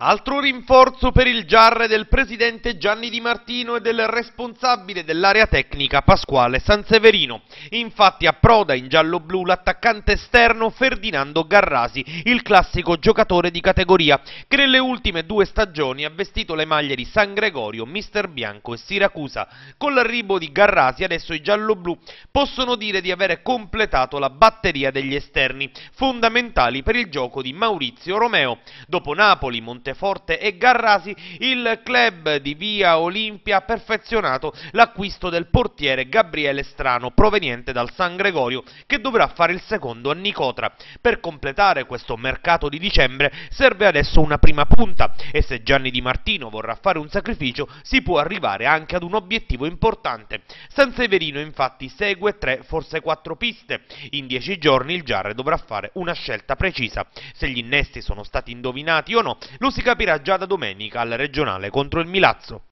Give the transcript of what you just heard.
Altro rinforzo per il giarre del presidente Gianni Di Martino e del responsabile dell'area tecnica Pasquale Sanseverino. Infatti approda in giallo-blu l'attaccante esterno Ferdinando Garrasi, il classico giocatore di categoria, che nelle ultime due stagioni ha vestito le maglie di San Gregorio, Mister Bianco e Siracusa. Con l'arrivo di Garrasi adesso i giallo-blu possono dire di avere completato la batteria degli esterni, fondamentali per il gioco di Maurizio Romeo. Dopo Napoli, Montenegro, Monteforte e Garrasi, il club di Via Olimpia ha perfezionato l'acquisto del portiere Gabriele Strano proveniente dal San Gregorio che dovrà fare il secondo a Nicotra. Per completare questo mercato di dicembre serve adesso una prima punta e se Gianni Di Martino vorrà fare un sacrificio si può arrivare anche ad un obiettivo importante. San Severino infatti segue tre, forse quattro piste. In dieci giorni il Giarre dovrà fare una scelta precisa. Se gli innesti sono stati indovinati o no, lo si capirà già da domenica al regionale contro il Milazzo.